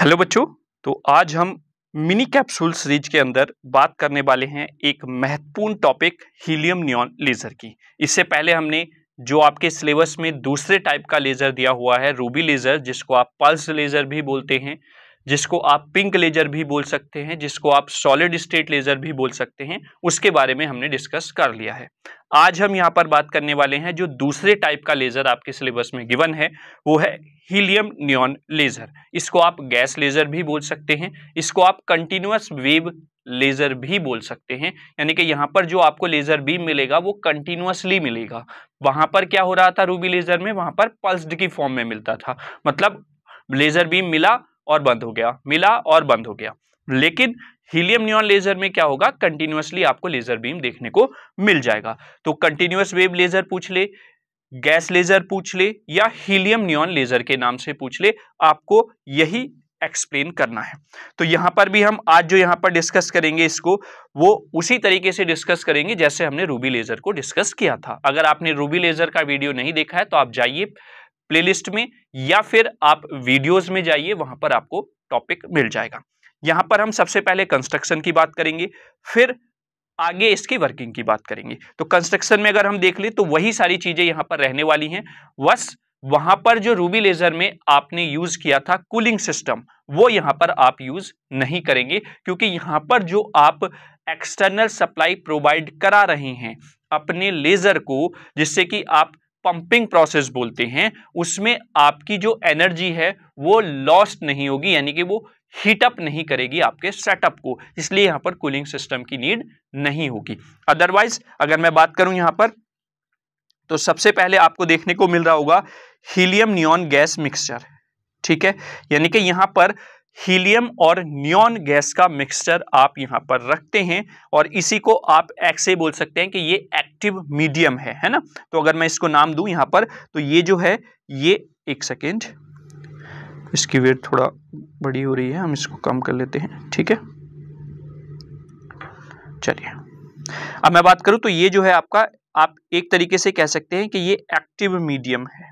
Hello बच्चों तो आज हम मिनी कैप्सूल सीरीज के अंदर बात करने वाले हैं एक महत्वपूर्ण टॉपिक हीलियम नियॉन लेज़र की इससे पहले हमने जो आपके सिलेबस में दूसरे टाइप का लेज़र दिया हुआ है रूबी लेज़र जिसको आप पल्स लेज़र भी बोलते हैं जिसको आप पिंक लेज़र भी बोल सकते हैं जिसको आप सॉलिड स्टेट लेज़र भी बोल सकते हैं उसके बारे में हमने डिस्कस कर लिया है आज हम यहाँ पर बात करने वाले हैं जो दूसरे टाइप का लेज़र आपके सिलेबस में गिवन है वो है हीलियम नियॉन लेज़र इसको आप गैस लेज़र भी बोल सकते हैं इसको आप कंटिन्यूस वेव लेज़र भी बोल सकते हैं यानी कि यहाँ पर जो आपको लेज़र बीम मिलेगा वो कंटिन्यूसली मिलेगा वहां पर क्या हो रहा था रूबी लेज़र में वहां पर पल्स की फॉर्म में मिलता था मतलब लेज़र बीम मिला और बंद हो गया मिला और बंद हो गया लेकिन हीलियम न्यून लेजर में क्या होगा कंटिन्यूसली आपको लेजर बीम देखने को मिल जाएगा तो कंटिन्यूस वेव लेजर पूछ ले गैस लेजर पूछ ले या हीलियम नियॉन लेजर के नाम से पूछ ले आपको यही एक्सप्लेन करना है तो यहां पर भी हम आज जो यहां पर डिस्कस करेंगे इसको वो उसी तरीके से डिस्कस करेंगे जैसे हमने रूबी लेजर को डिस्कस किया था अगर आपने रूबी लेजर का वीडियो नहीं देखा है तो आप जाइए प्लेलिस्ट में या फिर आप वीडियोस में जाइए वहां पर आपको टॉपिक मिल जाएगा यहां पर हम सबसे पहले कंस्ट्रक्शन की बात करेंगे फिर आगे इसकी वर्किंग की बात करेंगे तो कंस्ट्रक्शन में अगर हम देख ले तो वही सारी चीज़ें यहाँ पर रहने वाली हैं बस वहां पर जो रूबी लेजर में आपने यूज किया था कूलिंग सिस्टम वो यहाँ पर आप यूज नहीं करेंगे क्योंकि यहाँ पर जो आप एक्सटर्नल सप्लाई प्रोवाइड करा रहे हैं अपने लेजर को जिससे कि आप पंपिंग प्रोसेस बोलते हैं उसमें आपकी जो एनर्जी है वो लॉस्ट नहीं होगी यानी कि वो हीटअप नहीं करेगी आपके सेटअप को इसलिए यहां पर कूलिंग सिस्टम की नीड नहीं होगी अदरवाइज अगर मैं बात करूं यहां पर तो सबसे पहले आपको देखने को मिल रहा होगा हीलियम नियॉन गैस मिक्सचर ठीक है यानी कि यहां पर हीलियम और नियॉन गैस का मिक्सचर आप यहां पर रखते हैं और इसी को आप एक्से बोल सकते हैं कि ये एक्टिव मीडियम है है ना तो अगर मैं इसको नाम दूं यहां पर तो ये जो है ये एक सेकेंड इसकी वेट थोड़ा बड़ी हो रही है हम इसको कम कर लेते हैं ठीक है चलिए अब मैं बात करूं तो ये जो है आपका आप एक तरीके से कह सकते हैं कि ये एक्टिव मीडियम है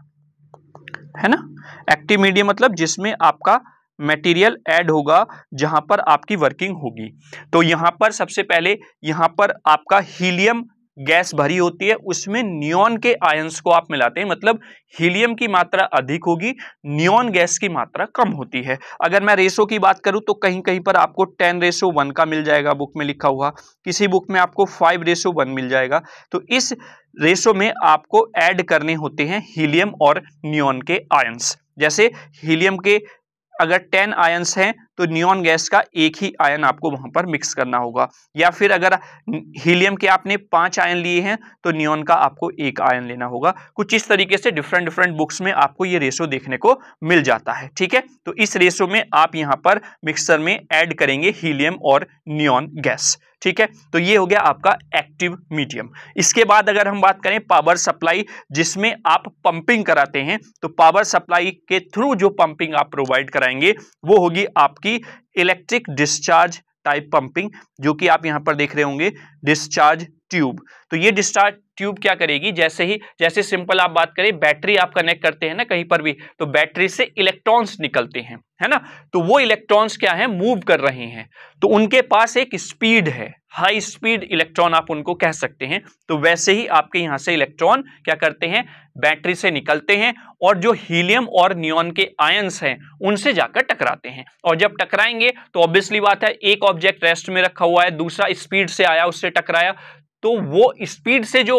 है ना एक्टिव मीडियम मतलब जिसमें आपका मटेरियल ऐड होगा जहां पर आपकी वर्किंग होगी तो यहां पर सबसे पहले यहां पर आपका हीलियम गैस भरी होती है उसमें नियॉन के आयंस को आप मिलाते हैं मतलब हीलियम की मात्रा अधिक होगी नियॉन गैस की मात्रा कम होती है अगर मैं रेशो की बात करूं तो कहीं कहीं पर आपको टेन रेशो वन का मिल जाएगा बुक में लिखा हुआ किसी बुक में आपको फाइव रेशो वन मिल जाएगा तो इस रेशो में आपको ऐड करने होते हैं हीलियम और नियॉन के आयंस जैसे हीलियम के अगर टेन आयंस हैं तो नियॉन गैस का एक ही आयन आपको वहां पर मिक्स करना होगा या फिर अगर हीलियम के आपने पांच आयन लिए हैं तो नियॉन का आपको एक आयन लेना होगा कुछ इस तरीके से डिफरेंट डिफरेंट बुक्स में आपको ये रेशो देखने को मिल जाता है ठीक है तो इस रेशो में आप यहाँ पर मिक्सर में ऐड करेंगे हीलियम और नियॉन गैस ठीक है तो ये हो गया आपका एक्टिव मीडियम इसके बाद अगर हम बात करें पावर सप्लाई जिसमें आप पंपिंग कराते हैं तो पावर सप्लाई के थ्रू जो पंपिंग आप प्रोवाइड कराएंगे वो होगी आपकी इलेक्ट्रिक डिस्चार्ज टाइप पंपिंग जो कि आप यहां पर देख रहे होंगे डिस्चार्ज ट्यूब तो ये डिस्चार्ज ट्यूब क्या करेगी जैसे ही जैसे सिंपल आप बात करें बैटरी आप कनेक्ट करते हैं ना कहीं पर भी तो बैटरी से इलेक्ट्रॉन्स निकलते हैं है ना तो वो इलेक्ट्रॉन्स क्या है मूव कर रहे हैं तो उनके पास एक स्पीड है हाई स्पीड इलेक्ट्रॉन आप उनको कह सकते हैं तो वैसे ही आपके यहां से इलेक्ट्रॉन क्या करते हैं बैटरी से निकलते हैं और जो हीलियम और नियॉन के आयंस हैं उनसे जाकर टकराते हैं और जब टकराएंगे तो ऑब्वियसली बात है एक ऑब्जेक्ट रेस्ट में रखा हुआ है दूसरा स्पीड से आया उससे टकराया तो वो स्पीड से जो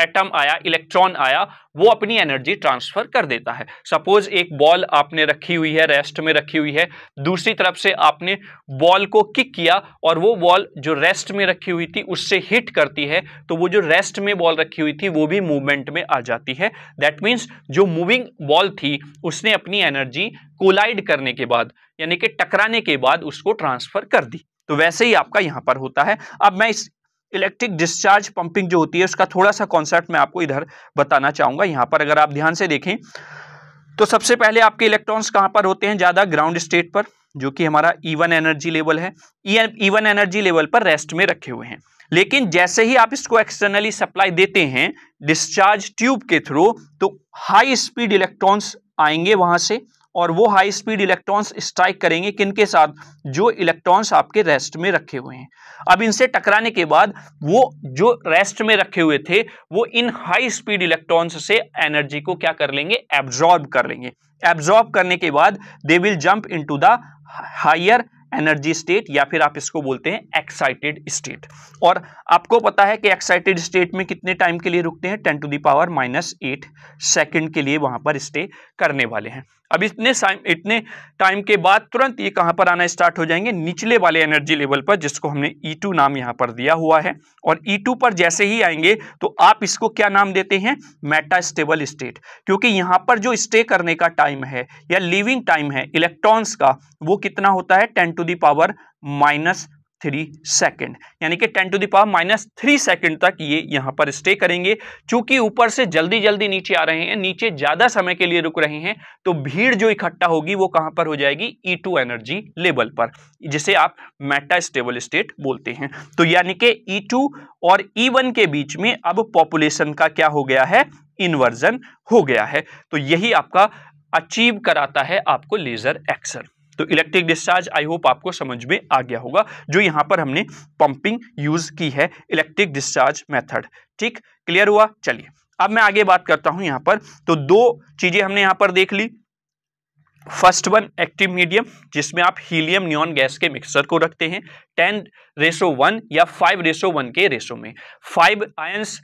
एटम आया इलेक्ट्रॉन आया वो अपनी एनर्जी ट्रांसफर कर देता है सपोज एक बॉल आपने रखी हुई है रेस्ट में रखी हुई है दूसरी तरफ से आपने बॉल को किक किया और वो बॉल जो रेस्ट में रखी हुई थी उससे हिट करती है तो वो जो रेस्ट में बॉल रखी हुई थी वो भी मूवमेंट में आ जाती है दैट मीन्स जो मूविंग बॉल थी उसने अपनी एनर्जी कोलाइड करने के बाद यानी कि टकराने के बाद उसको ट्रांसफर कर दी तो वैसे ही आपका यहां पर होता है अब मैं इस इलेक्ट्रिक डिस्चार्ज पंपिंग जो होती है उसका थोड़ा सा कॉन्सेप्ट मैं आपको इधर बताना चाहूंगा यहां पर अगर आप ध्यान से देखें तो सबसे पहले आपके इलेक्ट्रॉन्स कहां पर होते हैं ज़्यादा ग्राउंड स्टेट पर जो कि हमारा ईवन एनर्जी लेवल है ईवन एनर्जी लेवल पर रेस्ट में रखे हुए हैं लेकिन जैसे ही आप इसको एक्सटर्नली सप्लाई देते हैं डिस्चार्ज ट्यूब के थ्रू तो हाई स्पीड इलेक्ट्रॉन्स आएंगे वहां से और वो हाई स्पीड इलेक्ट्रॉन्स स्ट्राइक करेंगे किनके साथ जो इलेक्ट्रॉन्स आपके रेस्ट में रखे हुए हैं अब इनसे टकराने के बाद वो जो रेस्ट में रखे हुए थे वो इन हाई स्पीड इलेक्ट्रॉन्स से एनर्जी को क्या कर लेंगे एब्जॉर्ब कर लेंगे एब्जॉर्ब करने के बाद they will jump in the higher energy state या फिर आप इसको बोलते हैं एक्साइटेड स्टेट और आपको पता है कि एक्साइटेड स्टेट में कितने टाइम के लिए रुकते हैं ten to the power minus eight second के लिए वहां पर स्टे करने वाले हैं अब इतने इतने टाइम के बाद तुरंत ये कहाँ पर आना स्टार्ट हो जाएंगे निचले वाले एनर्जी लेवल पर जिसको हमने E2 नाम यहाँ पर दिया हुआ है और E2 पर जैसे ही आएंगे तो आप इसको क्या नाम देते हैं मेटा स्टेबल स्टेट क्योंकि यहाँ पर जो स्टे करने का टाइम है या लिविंग टाइम है इलेक्ट्रॉन्स का वो कितना होता है ten to the power minus three second यानी कि ten to the power minus three second तक ये यहाँ पर स्टे करेंगे चूंकि ऊपर से जल्दी जल्दी नीचे आ रहे हैं नीचे ज़्यादा समय के लिए रुक रहे हैं तो भीड़ जो इकट्ठा होगी वो कहाँ पर हो जाएगी ई टू एनर्जी लेवल पर जिसे आप मेटा स्टेबल स्टेट बोलते हैं तो यानी कि ई e टू और ई e वन के बीच में अब पॉपुलेशन का क्या हो गया है इन्वर्जन हो गया है तो यही आपका अचीव कराता है आपको लेजर एक्सर तो इलेक्ट्रिक डिस्चार्ज आई होप आपको समझ में आ गया होगा जो यहाँ पर हमने पंपिंग यूज की है इलेक्ट्रिक डिस्चार्ज मेथड ठीक क्लियर हुआ चलिए अब मैं आगे बात करता हूं यहाँ पर तो दो चीजें हमने यहाँ पर देख ली फर्स्ट वन एक्टिव मीडियम जिसमें आप हीलियम न्योन गैस के मिक्सर को रखते हैं टेन रेसो वन या फाइव रेसो वन के रेशो में फाइव आयंस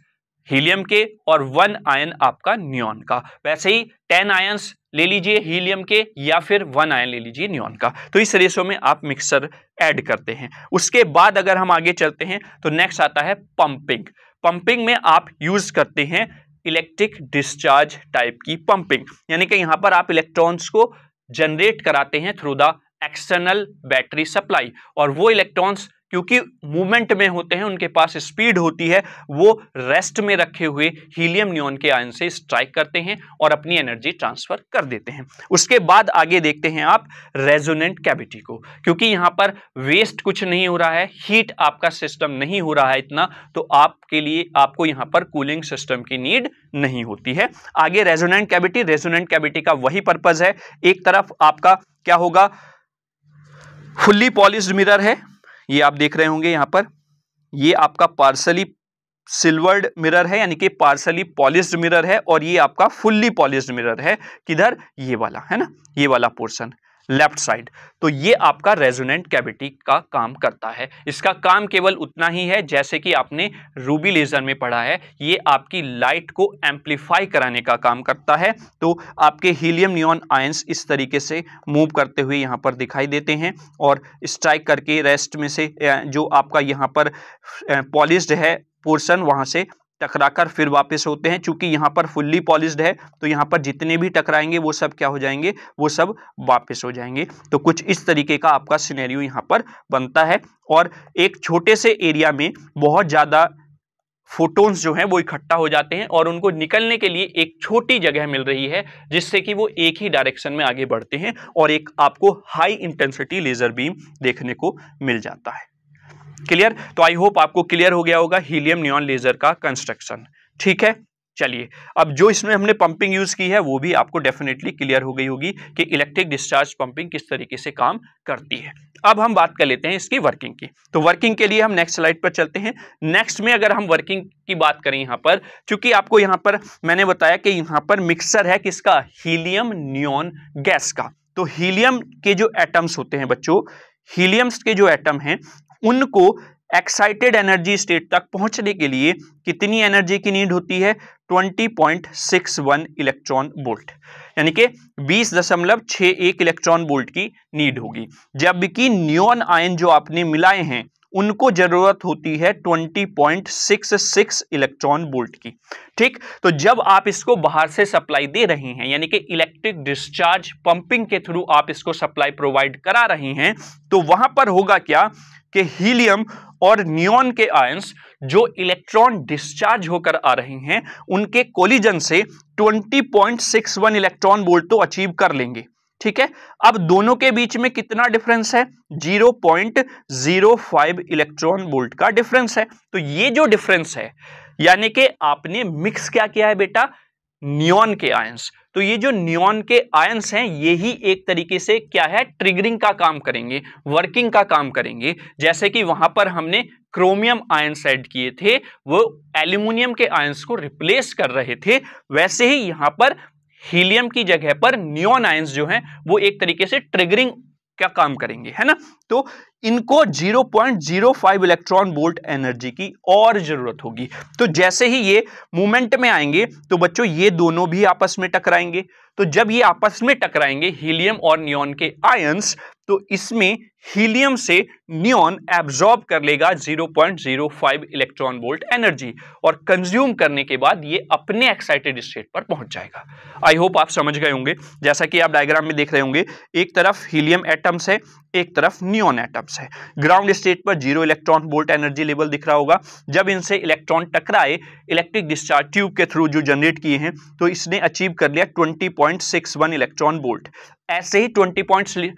हीलियम के और वन आयन आपका न्योन का वैसे ही टेन आयंस ले लीजिए हीलियम के या फिर वन आयन ले लीजिए न्योन का तो इस रेशो में आप मिक्सर ऐड करते हैं उसके बाद अगर हम आगे चलते हैं तो नेक्स्ट आता है पंपिंग पंपिंग में आप यूज करते हैं इलेक्ट्रिक डिस्चार्ज टाइप की पंपिंग यानी कि यहां पर आप इलेक्ट्रॉन्स को जनरेट कराते हैं through the external battery supply और वो इलेक्ट्रॉन्स क्योंकि मूवमेंट में होते हैं उनके पास स्पीड होती है वो रेस्ट में रखे हुए हीलियम न्यून के आयन से स्ट्राइक करते हैं और अपनी एनर्जी ट्रांसफर कर देते हैं उसके बाद आगे देखते हैं आप रेजोनेंट कैविटी को क्योंकि यहां पर वेस्ट कुछ नहीं हो रहा है हीट आपका सिस्टम नहीं हो रहा है इतना तो आपके लिए आपको यहां पर कूलिंग सिस्टम की नीड नहीं होती है आगे रेजोनेंट कैविटी रेजोनेंट कैविटी का वही पर्पज है एक तरफ आपका क्या होगा फुल्ली पॉलिश मिरर है ये आप देख रहे होंगे यहाँ पर ये आपका पार्सली सिल्वर्ड मिरर है यानी कि पार्सली पॉलिस्ड मिरर है और ये आपका फुल्ली पॉलिस्ड मिरर है किधर ये वाला है ना ये वाला पोर्सन लेफ्ट साइड तो ये आपका रेजोनेंट कैविटी का काम करता है इसका काम केवल उतना ही है जैसे कि आपने रूबी लेजर में पढ़ा है ये आपकी लाइट को एम्पलीफाई कराने का काम करता है तो आपके हीलियम न्यून आयंस इस तरीके से मूव करते हुए यहाँ पर दिखाई देते हैं और स्ट्राइक करके रेस्ट में से जो आपका यहाँ पर पॉलिस्ड है पोर्सन वहाँ से टकराकर फिर वापस होते हैं चूंकि यहाँ पर फुल्ली पॉलिश्ड है तो यहाँ पर जितने भी टकराएंगे वो सब क्या हो जाएंगे वो सब वापस हो जाएंगे तो कुछ इस तरीके का आपका सिनेरियो यहाँ पर बनता है और एक छोटे से एरिया में बहुत ज़्यादा फोटोन्स जो हैं वो इकट्ठा हो जाते हैं और उनको निकलने के लिए एक छोटी जगह मिल रही है जिससे कि वो एक ही डायरेक्शन में आगे बढ़ते हैं और एक आपको हाई इंटेंसिटी लेज़र बीम देखने को मिल जाता है क्लियर तो आई होप आपको क्लियर हो गया होगा हीलियम न्योन लेजर का कंस्ट्रक्शन ठीक है चलिए अब जो इसमें हमने पंपिंग यूज़ की है वो भी आपको डेफिनेटली क्लियर हो गई होगी कि इलेक्ट्रिक डिस्चार्ज पंपिंग किस तरीके से काम करती है अब हम बात कर लेते हैं इसकी वर्किंग की तो वर्किंग के लिए हम नेक्स्ट स्लाइड पर चलते हैं नेक्स्ट में अगर हम वर्किंग की बात करें यहां पर क्योंकि आपको यहां पर मैंने बताया कि यहां पर मिक्सर है किसका हीलियम न्योन गैस का तो हीलियम के जो एटम्स होते हैं बच्चों हीलियम्स के जो एटम हैं उनको एक्साइटेड एनर्जी स्टेट तक पहुंचने के लिए कितनी एनर्जी की नीड होती है 20.61 इलेक्ट्रॉन बोल्ट यानी कि 20.61 इलेक्ट्रॉन बोल्ट की नीड होगी जबकि न्यून आयन जो आपने मिलाए हैं उनको जरूरत होती है 20.66 इलेक्ट्रॉन बोल्ट की ठीक तो जब आप इसको बाहर से सप्लाई दे रहे हैं यानी कि इलेक्ट्रिक डिस्चार्ज पंपिंग के थ्रू आप इसको सप्लाई प्रोवाइड करा रहे हैं तो वहां पर होगा क्या कि हीलियम और नियॉन के आयंस जो इलेक्ट्रॉन डिस्चार्ज होकर आ रहे हैं उनके कोलिजन से 20.61 इलेक्ट्रॉन वोल्ट तो अचीव कर लेंगे ठीक है अब दोनों के बीच में कितना डिफरेंस है 0.05 इलेक्ट्रॉन वोल्ट का डिफरेंस है तो ये जो डिफरेंस है यानी कि आपने मिक्स क्या किया है बेटा नियॉन के आयंस तो ये जो न्योन के आयंस हैं ये ही एक तरीके से क्या है ट्रिगरिंग का काम करेंगे वर्किंग का काम करेंगे जैसे कि वहां पर हमने क्रोमियम आयंस ऐड किए थे वो एल्यूमिनियम के आयंस को रिप्लेस कर रहे थे वैसे ही यहां पर हीलियम की जगह पर न्योन आयंस जो हैं वो एक तरीके से ट्रिगरिंग क्या काम करेंगे है ना तो इनको 0.05 इलेक्ट्रॉन वोल्ट एनर्जी की और जरूरत होगी तो जैसे ही ये मूवमेंट में आएंगे तो बच्चों ये दोनों भी आपस में टकराएंगे तो जब ये आपस में टकराएंगे हीलियम और नियॉन के आयंस तो इसमें हीलियम से नियॉन एब्जॉर्ब कर लेगा 0.05 इलेक्ट्रॉन वोल्ट एनर्जी और कंज्यूम करने के बाद ये अपने एक्साइटेड स्टेट पर पहुंच जाएगा आई होप आप समझ गए होंगे जैसा कि आप डायग्राम में देख रहे होंगे एक तरफ हीलियम एटम्स है एक तरफ नियॉन एटम्स है ग्राउंड स्टेट पर zero electron volt energy level दिख रहा होगा जब इनसे इलेक्ट्रॉन टकराए इलेक्ट्रिक डिस्चार्ज ट्यूब के थ्रू जो जनरेट किए हैं तो इसने अचीव कर लिया 20.61 इलेक्ट्रॉन बोल्ट ऐसे ही 20.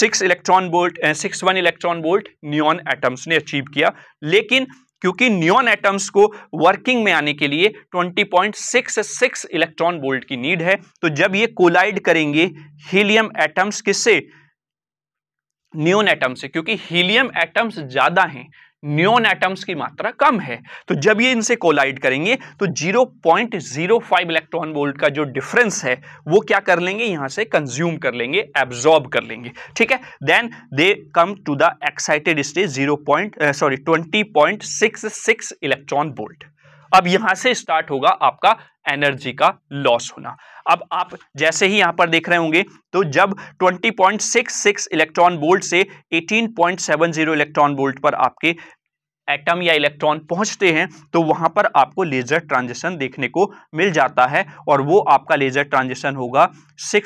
Six electron volt six one electron volt neon atoms ने अचीव किया लेकिन क्योंकि न्यून एटम्स को वर्किंग में आने के लिए 20.66 इलेक्ट्रॉन बोल्ट की नीड है तो जब ये कोलाइड करेंगे हीलियम एटम्स किससे न्यून एटम से क्योंकि हीलियम एटम्स ज़्यादा हैं न्यून एटम्स की मात्रा कम है तो जब ये इनसे कोलाइड करेंगे तो 0.05 इलेक्ट्रॉन वोल्ट का जो डिफरेंस है वो क्या कर लेंगे यहां से कंज्यूम कर लेंगे एब्जॉर्ब कर लेंगे ठीक है then they come to the excited stage 0. Sorry uh, 20.66 electron volt अब यहां से स्टार्ट होगा आपका एनर्जी का लॉस होना अब आप जैसे ही यहां पर देख रहे होंगे तो जब 20.66 इलेक्ट्रॉन बोल्ट से 18.70 इलेक्ट्रॉन बोल्ट पर आपके एटम या इलेक्ट्रॉन पहुंचते हैं तो वहां पर आपको लेजर ट्रांजिशन देखने को मिल जाता है और वो आपका लेजर ट्रांजिशन होगा 6328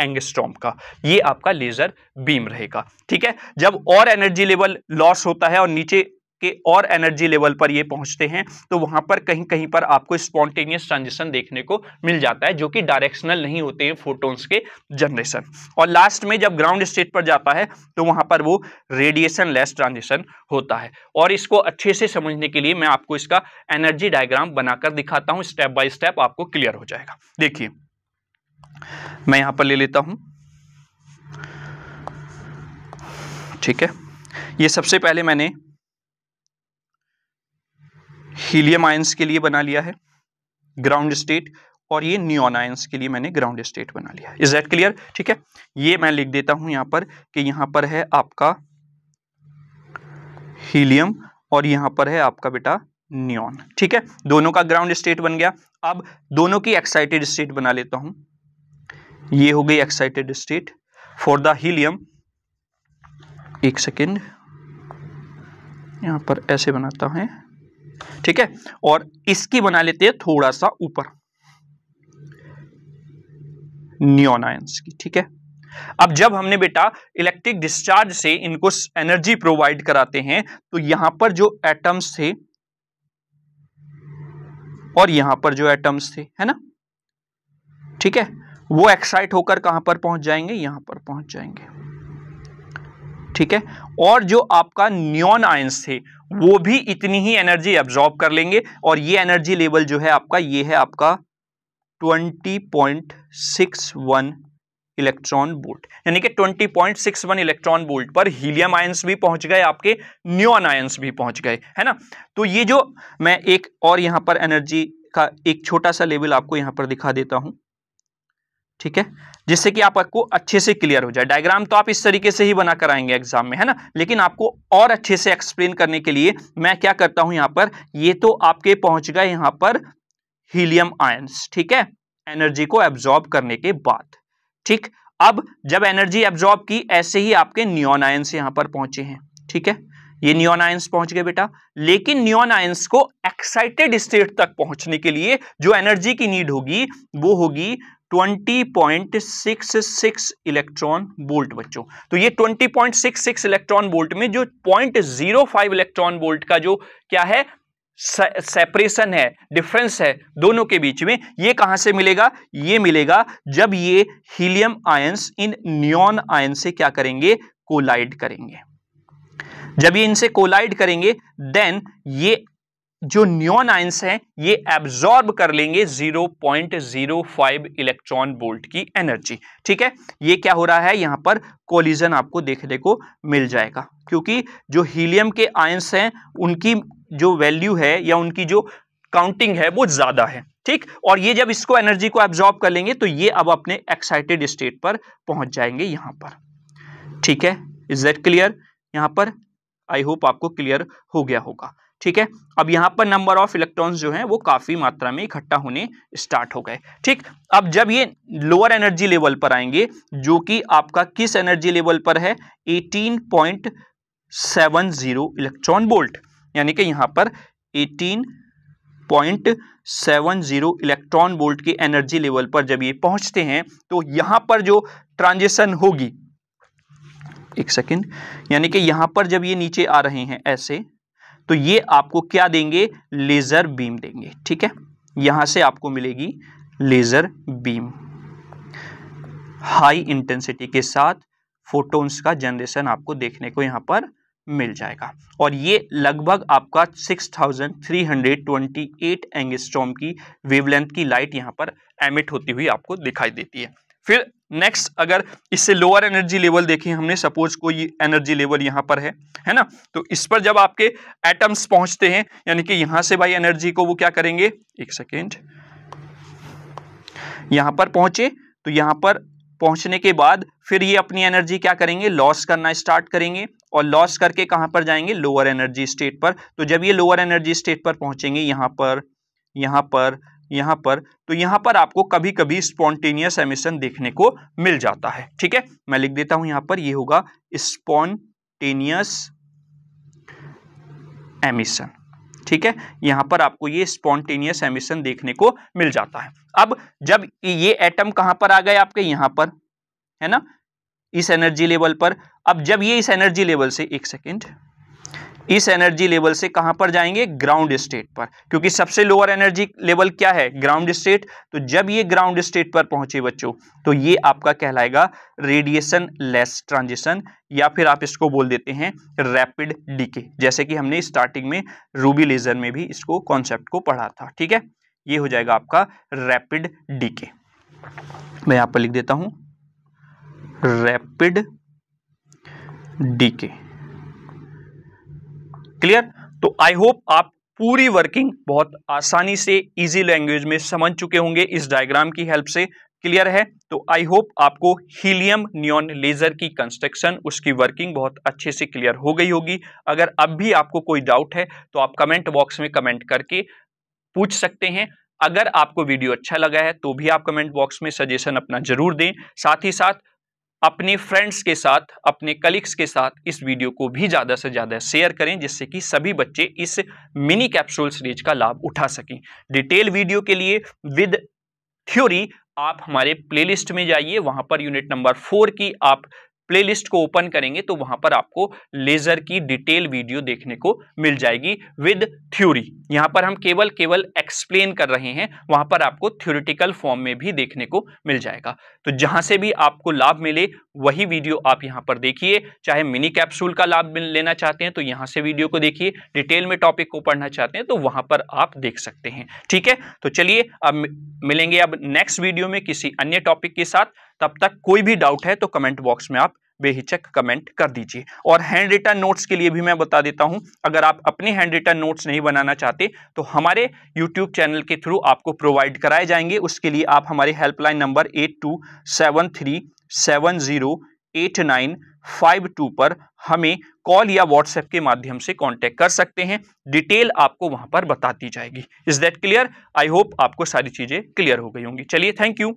एंगस्ट्रॉम का ये आपका लेजर बीम रहेगा ठीक है जब और एनर्जी लेवल लॉस होता है और नीचे के और एनर्जी लेवल पर ये पहुंचते हैं तो वहां पर कहीं कहीं पर आपको स्पॉन्टेनियस ट्रांजिशन देखने को मिल जाता है जो कि डायरेक्शनल नहीं होते हैं फोटोन्स के जनरेशन और लास्ट में जब ग्राउंड स्टेट पर जाता है तो वहां पर वो रेडिएशन लेस ट्रांजिशन होता है और इसको अच्छे से समझने के लिए मैं आपको इसका एनर्जी डायग्राम बनाकर दिखाता हूं स्टेप बाय स्टेप आपको क्लियर हो जाएगा देखिए मैं यहां पर ले लेता हूं ठीक है ये सबसे पहले मैंने हीलियम आयंस के लिए बना लिया है ग्राउंड स्टेट और ये न्यून आयंस के लिए मैंने ग्राउंड स्टेट बना लिया इज दैट क्लियर ठीक है ये मैं लिख देता हूं यहां पर कि यहां पर है आपका हीलियम और यहां पर है आपका बेटा न्यून ठीक है दोनों का ग्राउंड स्टेट बन गया अब दोनों की एक्साइटेड स्टेट बना लेता हूं ये हो गई excited state for the helium एक सेकेंड यहां पर ऐसे बनाता है ठीक है और इसकी बना लेते हैं थोड़ा सा ऊपर नियोन आयंस की ठीक है अब जब हमने बेटा इलेक्ट्रिक डिस्चार्ज से इनको एनर्जी प्रोवाइड कराते हैं तो यहां पर जो एटम्स थे और यहां पर जो एटम्स थे है ना ठीक है वो एक्साइट होकर कहां पर पहुंच जाएंगे यहां पर पहुंच जाएंगे ठीक है और जो आपका न्योन आयंस थे वो भी इतनी ही एनर्जी एब्जॉर्ब कर लेंगे और ये एनर्जी लेवल जो है आपका ये है आपका 20.61 इलेक्ट्रॉन बोल्ट यानी कि 20.61 इलेक्ट्रॉन बोल्ट पर हीलियम आयंस भी पहुंच गए आपके न्योन आयंस भी पहुंच गए है ना तो ये जो मैं एक और यहां पर एनर्जी का एक छोटा सा लेवल आपको यहां पर दिखा देता हूं ठीक है जिससे कि आपको अच्छे से क्लियर हो जाए डायग्राम तो आप इस तरीके से ही बना कराएंगे एग्जाम में है ना लेकिन आपको और अच्छे से एक्सप्लेन करने के लिए मैं क्या करता हूं यहां पर ये तो आपके पहुंच गए यहां पर हीलियम आयंस ठीक है एनर्जी को एब्जॉर्ब करने के बाद ठीक अब जब एनर्जी एब्जॉर्ब की ऐसे ही आपके न्योन आयंस यहां पर पहुंचे हैं ठीक है ये न्योन आयंस पहुंच गए बेटा लेकिन न्योन आयंस को एक्साइटेड स्टेट तक पहुंचने के लिए जो एनर्जी की नीड होगी वो होगी 20.66 इलेक्ट्रॉन वोल्ट बच्चों तो ये 20.66 इलेक्ट्रॉन वोल्ट में जो 0.05 इलेक्ट्रॉन वोल्ट का जो क्या है सेपरेशन है डिफरेंस है दोनों के बीच में ये कहां से मिलेगा ये मिलेगा जब ये हीलियम आयंस इन नियॉन आयन से क्या करेंगे कोलाइड करेंगे जब ये इनसे कोलाइड करेंगे देन ये जो न्यून आइंस हैं ये एब्जॉर्ब कर लेंगे 0.05 इलेक्ट्रॉन बोल्ट की एनर्जी ठीक है ये क्या हो रहा है यहां पर कोलिजन आपको देखने को मिल जाएगा क्योंकि जो हीलियम के आयंस हैं उनकी जो वैल्यू है या उनकी जो काउंटिंग है वो ज़्यादा है ठीक और ये जब इसको एनर्जी को एब्जॉर्ब कर लेंगे तो ये अब अपने एक्साइटेड स्टेट पर पहुंच जाएंगे यहां पर ठीक है इज दैट क्लियर यहां पर आई होप आपको क्लियर हो गया होगा ठीक है अब यहां पर नंबर ऑफ इलेक्ट्रॉन्स जो है वो काफ़ी मात्रा में इकट्ठा होने स्टार्ट हो गए ठीक अब जब ये लोअर एनर्जी लेवल पर आएंगे जो कि आपका किस एनर्जी लेवल पर है 18.70 इलेक्ट्रॉन बोल्ट यानी कि यहां पर 18.70 इलेक्ट्रॉन बोल्ट के एनर्जी लेवल पर जब ये पहुंचते हैं तो यहां पर जो ट्रांजिशन होगी एक सेकेंड यानी कि यहां पर जब ये नीचे आ रहे हैं ऐसे तो ये आपको क्या देंगे लेज़र बीम देंगे ठीक है यहां से आपको मिलेगी लेज़र बीम हाई इंटेंसिटी के साथ फोटोन्स का जनरेशन आपको देखने को यहां पर मिल जाएगा और ये लगभग आपका 6328 एंगस्ट्रॉम की वेवलेंथ की लाइट यहां पर एमिट होती हुई आपको दिखाई देती है फिर नेक्स्ट अगर इससे लोअर एनर्जी लेवल देखें हमने सपोज कोई एनर्जी लेवल यहां पर है है ना तो इस पर जब आपके एटम्स पहुंचते हैं यानी कि यहां से भाई एनर्जी को वो क्या करेंगे एक सेकेंड यहां पर पहुंचे तो यहां पर पहुंचने के बाद फिर ये अपनी एनर्जी क्या करेंगे लॉस करना स्टार्ट करेंगे और लॉस करके कहां पर जाएंगे लोअर एनर्जी स्टेट पर तो जब ये लोअर एनर्जी स्टेट पर पहुंचेंगे यहां पर यहां पर यहां पर तो यहां पर आपको कभी कभी स्पॉन्टेनियस एमिशन देखने को मिल जाता है ठीक है मैं लिख देता हूं यहां पर ये यह होगा स्पॉन्टेनियस एमिशन ठीक है यहां पर आपको ये स्पॉन्टेनियस एमिशन देखने को मिल जाता है अब जब ये एटम कहां पर आ गए आपके यहां पर है ना इस एनर्जी लेवल पर अब जब ये इस एनर्जी लेवल से एक सेकेंड इस एनर्जी लेवल से कहां पर जाएंगे ग्राउंड स्टेट पर क्योंकि सबसे लोअर एनर्जी लेवल क्या है ग्राउंड स्टेट तो जब ये ग्राउंड स्टेट पर पहुंचे बच्चों तो ये आपका कहलाएगा रेडिएशन लेस ट्रांजिशन या फिर आप इसको बोल देते हैं रैपिड डीके जैसे कि हमने स्टार्टिंग में रूबी लेजर में भी इसको कॉन्सेप्ट को पढ़ा था ठीक है ये हो जाएगा आपका रैपिड डीके मैं यहां पर लिख देता हूं रैपिड डीके क्लियर तो आई होप आप पूरी वर्किंग बहुत आसानी से इजी लैंग्वेज में समझ चुके होंगे इस डायग्राम की हेल्प से क्लियर है तो आई होप आपको हीलियम नियॉन लेजर की कंस्ट्रक्शन उसकी वर्किंग बहुत अच्छे से क्लियर हो गई होगी अगर अब भी आपको कोई डाउट है तो आप कमेंट बॉक्स में कमेंट करके पूछ सकते हैं अगर आपको वीडियो अच्छा लगा है तो भी आप कमेंट बॉक्स में सजेशन अपना जरूर दें साथ ही साथ अपने फ्रेंड्स के साथ अपने कलीग्स के साथ इस वीडियो को भी ज़्यादा से ज़्यादा शेयर करें जिससे कि सभी बच्चे इस मिनी कैप्सूल सीरीज का लाभ उठा सकें डिटेल वीडियो के लिए विद थ्योरी आप हमारे प्लेलिस्ट में जाइए वहाँ पर यूनिट नंबर फोर की आप प्लेलिस्ट को ओपन करेंगे तो वहां पर आपको लेजर की डिटेल वीडियो देखने को मिल जाएगी विद थ्योरी यहां पर हम केवल केवल एक्सप्लेन कर रहे हैं वहां पर आपको थ्योरिटिकल फॉर्म में भी देखने को मिल जाएगा तो जहां से भी आपको लाभ मिले वही वीडियो आप यहां पर देखिए चाहे मिनी कैप्सूल का लाभ लेना चाहते हैं तो यहां से वीडियो को देखिए डिटेल में टॉपिक को पढ़ना चाहते हैं तो वहां पर आप देख सकते हैं ठीक है तो चलिए अब मिलेंगे अब नेक्स्ट वीडियो में किसी अन्य टॉपिक के साथ तब तक कोई भी डाउट है तो कमेंट बॉक्स में आप बेहिचक कमेंट कर दीजिए और हैंड रिटर्न नोट्स के लिए भी मैं बता देता हूं अगर आप अपने हैंड रिटर्न नोट्स नहीं बनाना चाहते तो हमारे यूट्यूब चैनल के थ्रू आपको प्रोवाइड कराए जाएंगे उसके लिए आप हमारे helpline number eight two seven three seven zero eight nine five two पर हमें कॉल या व्हाट्सएप के माध्यम से कांटेक्ट कर सकते हैं डिटेल आपको वहां पर बता दी जाएगी is that clear I hope आपको सारी चीज़ें क्लियर हो गई होंगी चलिए थैंक यू